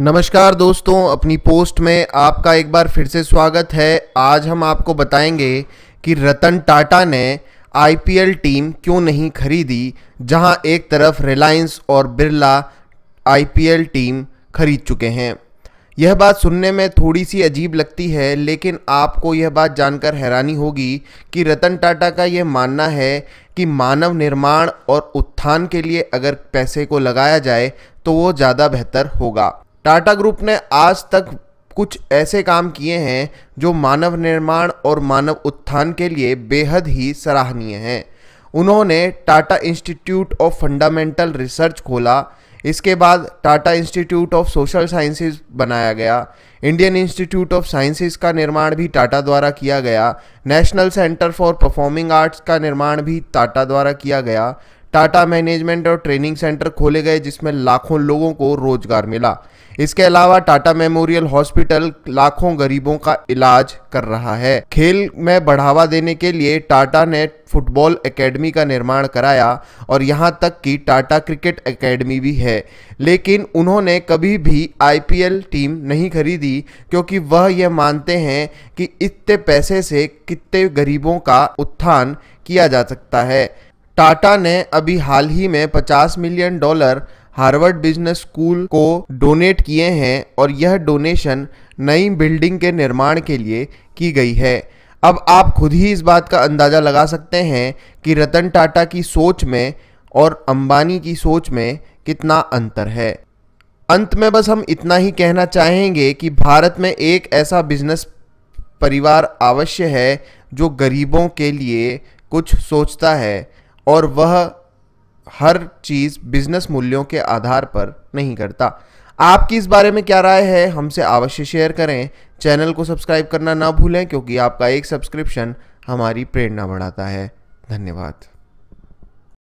नमस्कार दोस्तों अपनी पोस्ट में आपका एक बार फिर से स्वागत है आज हम आपको बताएंगे कि रतन टाटा ने आईपीएल टीम क्यों नहीं खरीदी जहां एक तरफ रिलायंस और बिरला आईपीएल टीम खरीद चुके हैं यह बात सुनने में थोड़ी सी अजीब लगती है लेकिन आपको यह बात जानकर हैरानी होगी कि रतन टाटा का यह मानना है कि मानव निर्माण और उत्थान के लिए अगर पैसे को लगाया जाए तो वो ज़्यादा बेहतर होगा टाटा ग्रुप ने आज तक कुछ ऐसे काम किए हैं जो मानव निर्माण और मानव उत्थान के लिए बेहद ही सराहनीय हैं उन्होंने Tata institute of fundamental research खोला इसके बाद Tata institute of social sciences बनाया गया इंडियन इंस्टीट्यूट ऑफ साइंसेज का निर्माण भी टाटा द्वारा किया गया national centre for performing arts का निर्माण भी टाटा द्वारा किया गया टाटा मैनेजमेंट और ट्रेनिंग सेंटर खोले गए जिसमें लाखों लोगों को रोजगार मिला इसके अलावा टाटा मेमोरियल हॉस्पिटल लाखों गरीबों का इलाज कर रहा है खेल में बढ़ावा देने के लिए टाटा ने फुटबॉल एकेडमी का निर्माण कराया और यहाँ तक कि टाटा क्रिकेट एकेडमी भी है लेकिन उन्होंने कभी भी आईपीएल टीम नहीं खरीदी क्योंकि वह यह मानते हैं कि इतने पैसे से कितने गरीबों का उत्थान किया जा सकता है टाटा ने अभी हाल ही में 50 million dollar Harvard business school को डोनेट किए हैं और यह डोनेशन नई बिल्डिंग के निर्माण के लिए की गई है अब आप खुद ही इस बात का अंदाज़ा लगा सकते हैं कि रतन टाटा की सोच में और अंबानी की सोच में कितना अंतर है अंत में बस हम इतना ही कहना चाहेंगे कि भारत में एक ऐसा बिजनेस परिवार अवश्य है जो गरीबों के लिए कुछ सोचता है और वह हर चीज़ बिजनेस मूल्यों के आधार पर नहीं करता आपकी इस बारे में क्या राय है हमसे अवश्य शेयर करें चैनल को सब्सक्राइब करना ना भूलें क्योंकि आपका एक सब्सक्रिप्शन हमारी प्रेरणा बढ़ाता है धन्यवाद